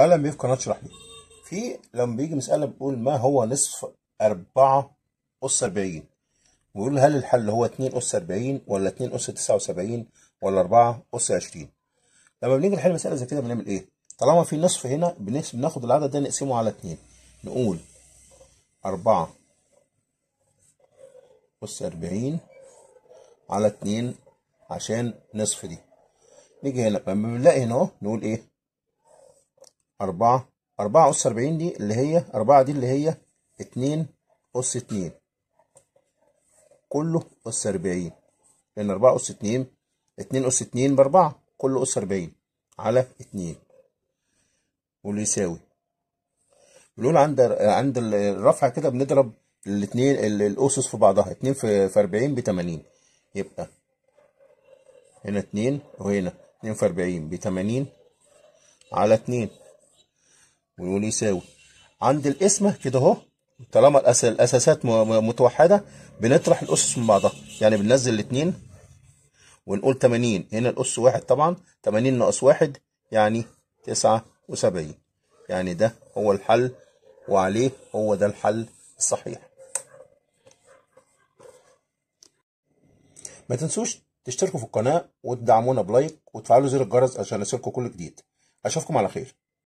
اهلا بيكم قناه اشرح ليه في لما بيجي مساله بيقول ما هو نصف 4 اس 40 ويقول هل الحل هو 2 اس 40 ولا 2 اس 79 ولا 4 اس 20 لما بنيجي نحل مساله زي كده بنعمل ايه طالما في نصف هنا بناخد العدد ده نقسمه على 2 نقول 4 اس 40 على 2 عشان نصف دي نيجي هنا لما بنلاقي هنا اهو نقول ايه أربعة أربعة أس أربعين دي اللي هي أربعة دي اللي هي اتنين أس اتنين كله أس أربعين لأن أربعة أس اتنين اتنين أس اتنين بأربعة كله أس أربعين على اتنين واللي يساوي بنقول عند عند الرفع كده بنضرب الاتنين الأسس في بعضها اتنين في أربعين بتمانين يبقى هنا اتنين وهنا اتنين في أربعين بتمانين على اتنين ونقول يساوي عند القسمه كده اهو طالما الاساسات متوحده بنطرح الاسس من بعضها يعني بننزل الاثنين ونقول 80 هنا الاس واحد طبعا 80 ناقص واحد يعني 79 يعني ده هو الحل وعليه هو ده الحل الصحيح ما تنسوش تشتركوا في القناه وتدعمونا بلايك وتفعلوا زر الجرس عشان يصلكوا كل جديد اشوفكم على خير